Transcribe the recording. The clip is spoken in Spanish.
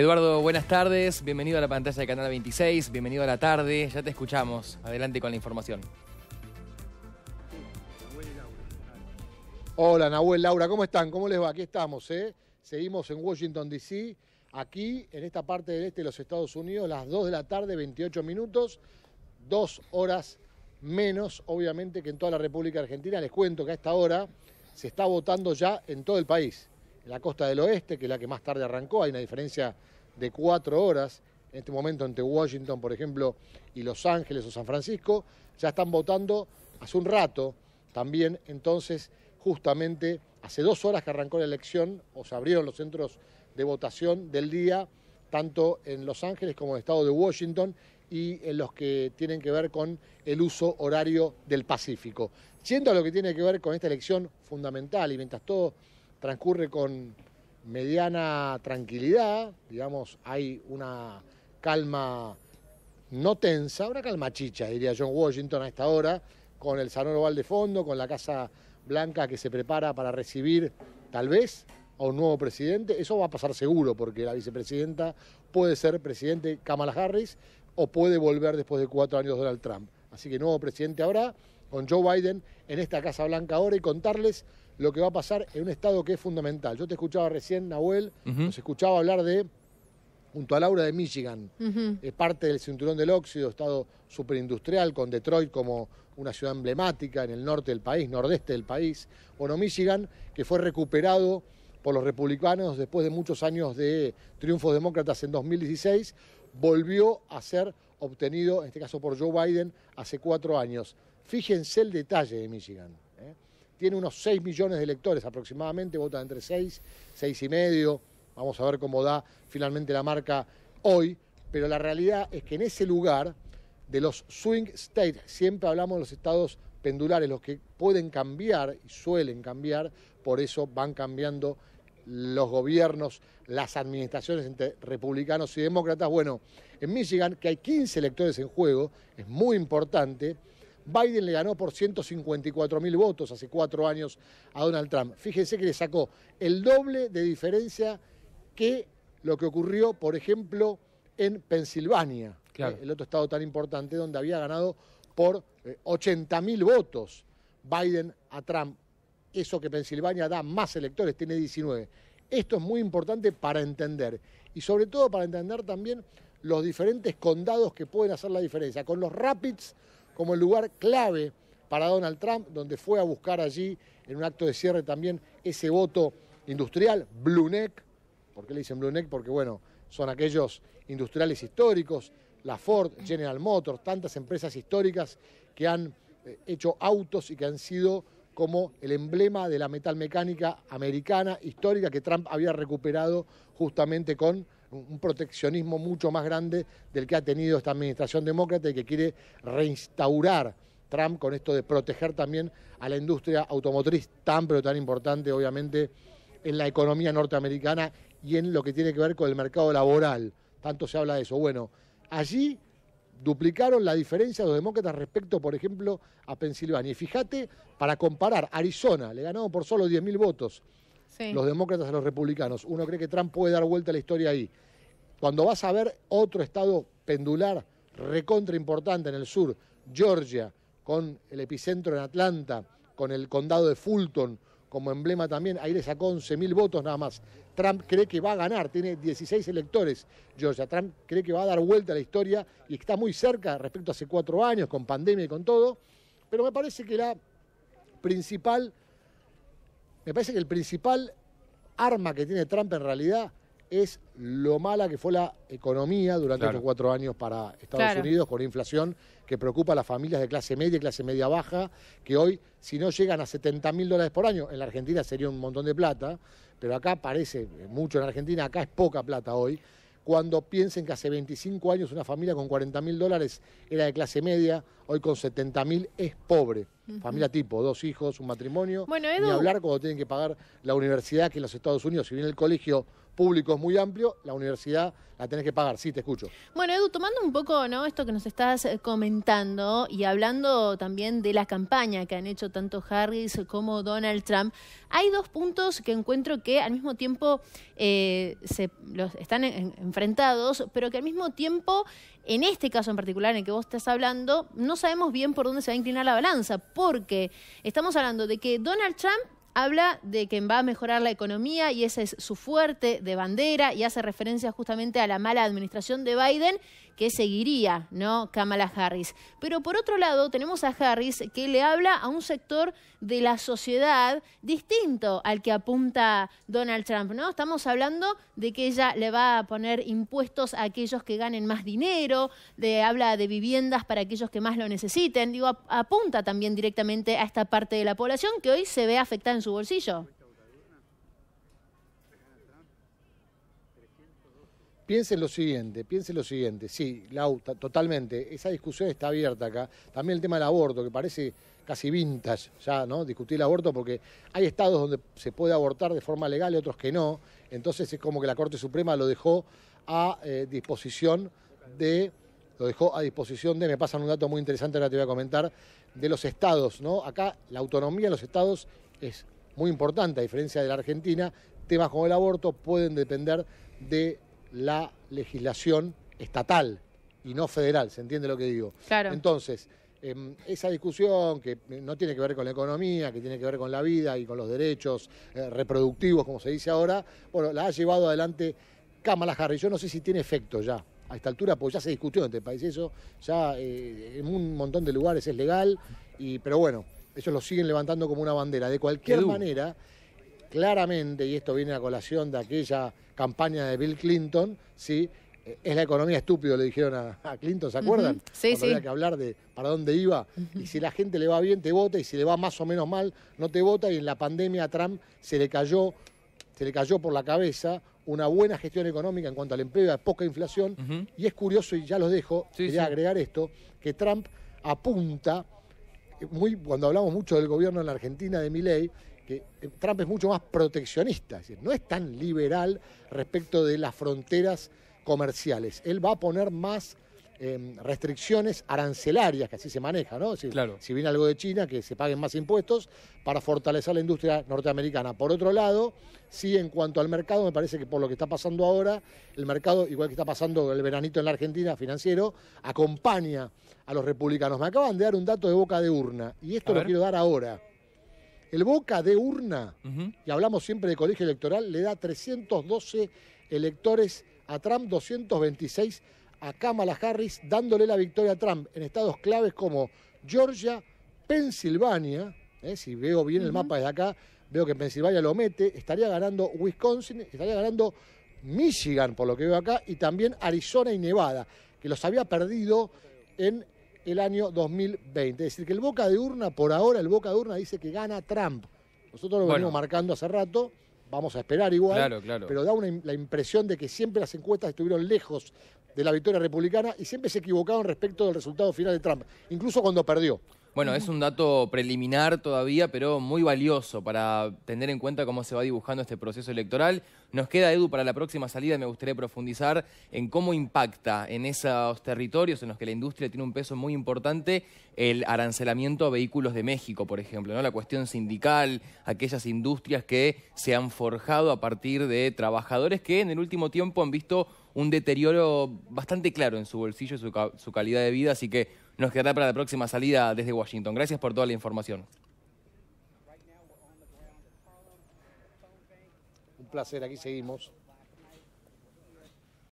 Eduardo, buenas tardes. Bienvenido a la pantalla de Canal 26. Bienvenido a la tarde. Ya te escuchamos. Adelante con la información. Hola, Nahuel, Laura. ¿Cómo están? ¿Cómo les va? Aquí estamos, ¿eh? Seguimos en Washington, D.C. Aquí, en esta parte del este de los Estados Unidos, las 2 de la tarde, 28 minutos, dos horas menos, obviamente, que en toda la República Argentina. Les cuento que a esta hora se está votando ya en todo el país en la costa del oeste, que es la que más tarde arrancó. Hay una diferencia de cuatro horas en este momento entre Washington, por ejemplo, y Los Ángeles o San Francisco. Ya están votando hace un rato también, entonces, justamente hace dos horas que arrancó la elección o se abrieron los centros de votación del día, tanto en Los Ángeles como en el estado de Washington y en los que tienen que ver con el uso horario del Pacífico. siendo lo que tiene que ver con esta elección fundamental y mientras todo transcurre con mediana tranquilidad, digamos, hay una calma no tensa, una calma chicha, diría John Washington a esta hora, con el Salón Oval de fondo, con la Casa Blanca que se prepara para recibir, tal vez, a un nuevo presidente. Eso va a pasar seguro, porque la vicepresidenta puede ser presidente Kamala Harris o puede volver después de cuatro años Donald Trump. Así que nuevo presidente habrá con Joe Biden en esta Casa Blanca ahora y contarles lo que va a pasar en un estado que es fundamental. Yo te escuchaba recién, Nahuel, nos escuchaba hablar de, junto a Laura de Michigan, parte del cinturón del óxido, estado superindustrial, con Detroit como una ciudad emblemática en el norte del país, nordeste del país. Bueno, Michigan, que fue recuperado por los republicanos después de muchos años de triunfos demócratas en 2016, volvió a ser obtenido, en este caso por Joe Biden, hace cuatro años. Fíjense el detalle de Michigan. ¿eh? Tiene unos 6 millones de electores aproximadamente, votan entre 6, 6 y medio. Vamos a ver cómo da finalmente la marca hoy. Pero la realidad es que en ese lugar de los swing states, siempre hablamos de los estados pendulares, los que pueden cambiar y suelen cambiar, por eso van cambiando los gobiernos, las administraciones entre republicanos y demócratas. Bueno, en Michigan, que hay 15 electores en juego, es muy importante Biden le ganó por 154 mil votos hace cuatro años a Donald Trump. Fíjense que le sacó el doble de diferencia que lo que ocurrió, por ejemplo, en Pensilvania, el otro estado tan importante donde había ganado por 80 eh, mil votos Biden a Trump. Eso que Pensilvania da más electores, tiene 19. Esto es muy importante para entender y sobre todo para entender también los diferentes condados que pueden hacer la diferencia. Con los Rapids como el lugar clave para Donald Trump, donde fue a buscar allí, en un acto de cierre también, ese voto industrial, Blue Neck. ¿Por qué le dicen Blue Neck? Porque, bueno, son aquellos industriales históricos, la Ford, General Motors, tantas empresas históricas que han eh, hecho autos y que han sido como el emblema de la metalmecánica americana histórica que Trump había recuperado justamente con un proteccionismo mucho más grande del que ha tenido esta administración demócrata y que quiere reinstaurar Trump con esto de proteger también a la industria automotriz tan pero tan importante obviamente en la economía norteamericana y en lo que tiene que ver con el mercado laboral. Tanto se habla de eso. Bueno, allí duplicaron la diferencia de los demócratas respecto, por ejemplo, a Pensilvania. Y fíjate, para comparar, Arizona le ganó por solo 10.000 votos los demócratas a los republicanos. Uno cree que Trump puede dar vuelta a la historia ahí. Cuando vas a ver otro estado pendular recontra importante en el sur, Georgia, con el epicentro en Atlanta, con el condado de Fulton como emblema también, ahí le sacó 11.000 votos nada más. Trump cree que va a ganar, tiene 16 electores Georgia. Trump cree que va a dar vuelta a la historia y está muy cerca respecto a hace cuatro años, con pandemia y con todo, pero me parece que la principal me parece que el principal arma que tiene Trump en realidad es lo mala que fue la economía durante los estos cuatro años para Estados Unidos con inflación que preocupa a las familias de clase media y clase media baja, que hoy si no llegan a 70 mil dólares por año, en la Argentina sería un montón de plata, pero acá parece mucho en la Argentina, acá es poca plata hoy, cuando piensen que hace 25 años una familia con 40 mil dólares era de clase media, hoy con 70 mil es pobre. Familia tipo, dos hijos, un matrimonio. Bueno, Ni hablar cuando tienen que pagar la universidad, que en los Estados Unidos, si bien el colegio público es muy amplio, la universidad la tenés que pagar. Sí, te escucho. Bueno, Edu, tomando un poco ¿no? esto que nos estás eh, comentando y hablando también de la campaña que han hecho tanto Harris como Donald Trump, hay dos puntos que encuentro que al mismo tiempo eh, se, los están enfrentados, pero que al mismo tiempo en este caso en particular en el que vos estás hablando, no sabemos bien por dónde se va a inclinar la balanza, porque estamos hablando de que Donald Trump habla de que va a mejorar la economía y ese es su fuerte de bandera y hace referencia justamente a la mala administración de Biden que seguiría, ¿no? Kamala Harris. Pero por otro lado, tenemos a Harris que le habla a un sector de la sociedad distinto al que apunta Donald Trump, ¿no? Estamos hablando de que ella le va a poner impuestos a aquellos que ganen más dinero, de, habla de viviendas para aquellos que más lo necesiten, digo, apunta también directamente a esta parte de la población que hoy se ve afectada en su bolsillo. Piensen lo siguiente, piensen lo siguiente, sí, Lauta, totalmente, esa discusión está abierta acá. También el tema del aborto, que parece casi vintage ya, ¿no? Discutir el aborto porque hay estados donde se puede abortar de forma legal y otros que no. Entonces es como que la Corte Suprema lo dejó a eh, disposición de lo dejó a disposición de, me pasan un dato muy interesante, ahora te voy a comentar, de los estados, ¿no? Acá la autonomía de los estados es muy importante, a diferencia de la Argentina, temas como el aborto pueden depender de la legislación estatal y no federal, ¿se entiende lo que digo? Entonces, em, esa discusión que eh, no tiene que ver con la economía, que tiene que ver con la vida y con los derechos eh, reproductivos, como se dice ahora, bueno, la ha llevado adelante Kamala Harris. Yo no sé si tiene efecto ya a esta altura, porque ya se discutió en este país eso, ya eh, en un montón de lugares es legal, y, pero bueno, ellos lo siguen levantando como una bandera. De cualquier manera claramente, y esto viene a colación de aquella campaña de Bill Clinton, ¿sí? es la economía estúpido, le dijeron a, Clinton, ¿se acuerdan? Sí, Había que hablar de para dónde iba. Y si la gente le va bien, te vota, y si le va más o menos mal, no te vota. Y en la pandemia a Trump se le cayó, se le cayó por la cabeza una buena gestión económica en cuanto al empleo, a poca inflación. Y es curioso, y ya los dejo, quería agregar esto, que Trump apunta, muy, cuando hablamos mucho del gobierno en la Argentina de ley que eh, Trump es mucho más proteccionista, no es tan liberal respecto de las fronteras comerciales. Él va a poner más em, restricciones arancelarias, que así se maneja, ¿no? si viene algo de China, que se paguen más impuestos para fortalecer la industria norteamericana. Por otro lado, sí, en cuanto al mercado, me parece que por lo que está pasando ahora, el mercado, igual que está pasando el veranito en la Argentina financiero, acompaña a los republicanos. Me acaban de dar un dato de boca de urna, y esto lo quiero dar ahora. El Boca de urna, y hablamos siempre de colegio electoral, le da 312 electores a Trump, 226 a Kamala Harris, dándole la victoria a Trump en estados claves como Georgia, Pensilvania, eh, si veo bien el mapa desde acá, veo que Pensilvania lo mete, estaría ganando Wisconsin, estaría ganando Michigan, por lo que veo acá, y también Arizona y Nevada, que los había perdido en el año 2020. Es decir, que el boca de urna, por ahora, el boca de urna dice que gana Trump. Nosotros lo venimos marcando hace rato, vamos a esperar igual, pero da la impresión de que siempre las encuestas estuvieron lejos de la victoria republicana y siempre se equivocaron respecto del resultado final de Trump, incluso cuando perdió. Bueno, es un dato preliminar todavía, pero muy valioso para tener en cuenta cómo se va dibujando este proceso electoral. Nos queda, Edu, para la próxima salida, me gustaría profundizar en cómo impacta en esos territorios en los que la industria tiene un peso muy importante el arancelamiento a vehículos de México, por ejemplo, ¿no? la cuestión sindical, aquellas industrias que se han forjado a partir de trabajadores que en el último tiempo han visto un deterioro bastante claro en su bolsillo y su, su calidad de vida, así que nos quedará para la próxima salida desde Washington. Gracias por toda la información. Un placer, aquí seguimos.